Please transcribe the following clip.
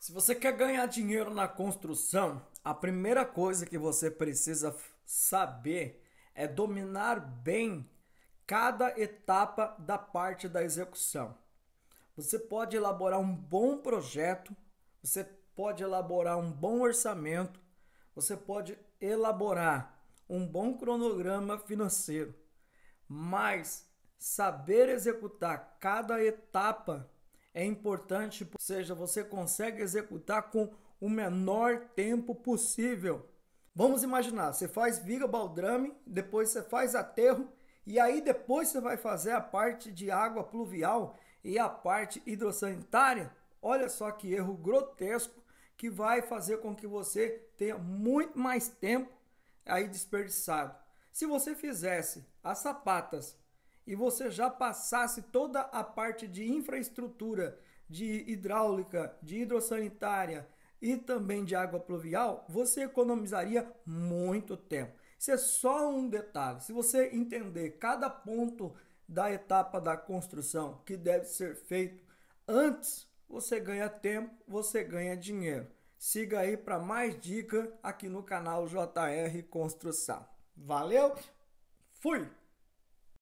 Se você quer ganhar dinheiro na construção, a primeira coisa que você precisa saber é dominar bem cada etapa da parte da execução. Você pode elaborar um bom projeto, você pode elaborar um bom orçamento, você pode elaborar um bom cronograma financeiro, mas saber executar cada etapa é importante, ou seja, você consegue executar com o menor tempo possível. Vamos imaginar, você faz viga baldrame, depois você faz aterro e aí depois você vai fazer a parte de água pluvial e a parte hidrossanitária. Olha só que erro grotesco que vai fazer com que você tenha muito mais tempo aí desperdiçado. Se você fizesse as sapatas e você já passasse toda a parte de infraestrutura, de hidráulica, de hidrossanitária e também de água pluvial, você economizaria muito tempo. Isso é só um detalhe. Se você entender cada ponto da etapa da construção que deve ser feito antes, você ganha tempo, você ganha dinheiro. Siga aí para mais dica aqui no canal JR Construção. Valeu, fui!